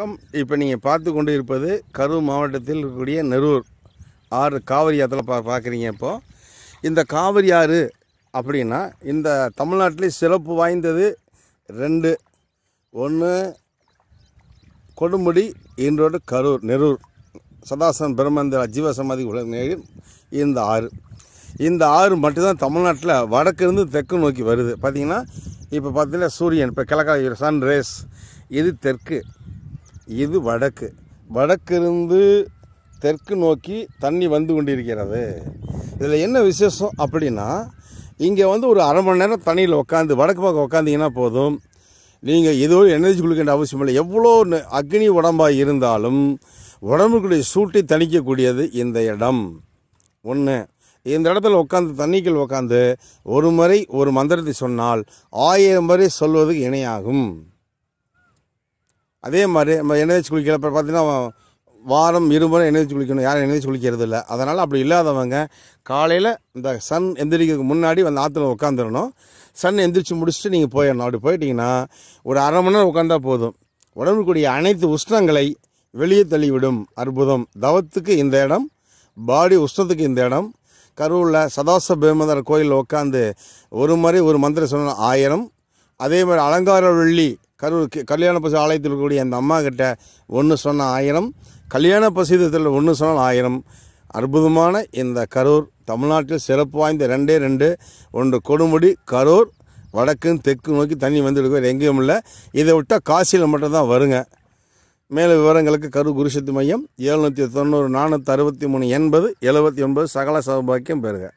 வணக்கம் இப்போ நீங்கள் பார்த்து கொண்டு இருப்பது கரூர் மாவட்டத்தில் இருக்கக்கூடிய நெரூர் ஆறு காவிரி ஆற்றுல பா பார்க்குறீங்க இப்போது இந்த காவிரி ஆறு அப்படின்னா இந்த தமிழ்நாட்டிலே சிறப்பு வாய்ந்தது ரெண்டு ஒன்று கொடுமுடி இன்றோடு கரூர் நெரூர் சதாசன் பிரம்மந்த ஜீவசமாதி உலகின் இந்த ஆறு இந்த ஆறு மட்டும்தான் தமிழ்நாட்டில் வடக்கிருந்து தெற்கு நோக்கி வருது பார்த்திங்கன்னா இப்போ பார்த்தீங்கன்னா சூரியன் இப்போ கிழக்காக சன் ரேஸ் இது தெற்கு இது வடக்கு வடக்கிருந்து தெற்கு நோக்கி தண்ணி வந்து கொண்டிருக்கிறது இதில் என்ன விசேஷம் அப்படின்னா இங்கே வந்து ஒரு அரை மணி நேரம் தண்ணியில் உட்காந்து வடக்கு பக்கம் உட்காந்திங்கன்னா போதும் நீங்கள் ஏதோ எனர்ஜி கொடுக்க அவசியம் இல்லை எவ்வளோ அக்னி உடம்பாக இருந்தாலும் உடம்புக்குடைய சூட்டை தணிக்கக்கூடியது இந்த இடம் ஒன்று இந்த இடத்துல உட்காந்து தண்ணிக்குள் உட்காந்து ஒரு முறை ஒரு மந்திரத்தை சொன்னால் ஆயிரம் முறை சொல்வதுக்கு இணையாகும் அதே மாதிரி நம்ம எண்ணெய் குளிக்கிறப்ப பார்த்தீங்கன்னா வாரம் இருமுறை எண்ணெய் குளிக்கணும் யாரும் எண்ணெய் குளிக்கிறது இல்லை அதனால் அப்படி இல்லாதவங்க காலையில் இந்த சன் எந்திரிக்கிறதுக்கு முன்னாடி வந்து ஆற்றுல உட்காந்துடணும் சன் எந்திரிச்சு முடிச்சுட்டு நீங்கள் போயிடணும் அப்படி போயிட்டீங்கன்னா ஒரு அரை மணி நேரம் உட்காந்தா போதும் உடம்புக்குரிய அனைத்து உஷ்ணங்களை வெளியே தள்ளிவிடும் அற்புதம் தவத்துக்கு இந்த இடம் பாடி உஷ்ணத்துக்கு இந்த இடம் கரூரில் சதாச பிரம்மதர் கோயிலில் உட்காந்து ஒரு முறை ஒரு மந்திரம் சொன்ன ஆயிரம் அதே மாதிரி அலங்கார வெள்ளி கரூர் கல்யாண பசு ஆலயத்தில் இருக்கக்கூடிய அந்த அம்மா கிட்ட ஒன்று சொன்ன ஆயிரம் கல்யாண பசுதத்தில் ஒன்று சொன்னால் ஆயிரம் அற்புதமான இந்த கரூர் தமிழ்நாட்டில் சிறப்பு வாய்ந்த ரெண்டே ரெண்டு ஒன்று கொடுமுடி கரூர் வடக்குன்னு தெற்கு நோக்கி தண்ணி வந்து எடுக்க எங்கேயும் இல்லை இதை விட்டால் காசியில் மட்டும்தான் வருங்க மேலே விவரங்களுக்கு கரு குருசத்து மையம் எழுநூற்றி தொண்ணூறு நானூற்றி அறுபத்தி மூணு எண்பது எழுபத்தி ஒன்பது சகல சௌபாக்கியம் பெறுங்க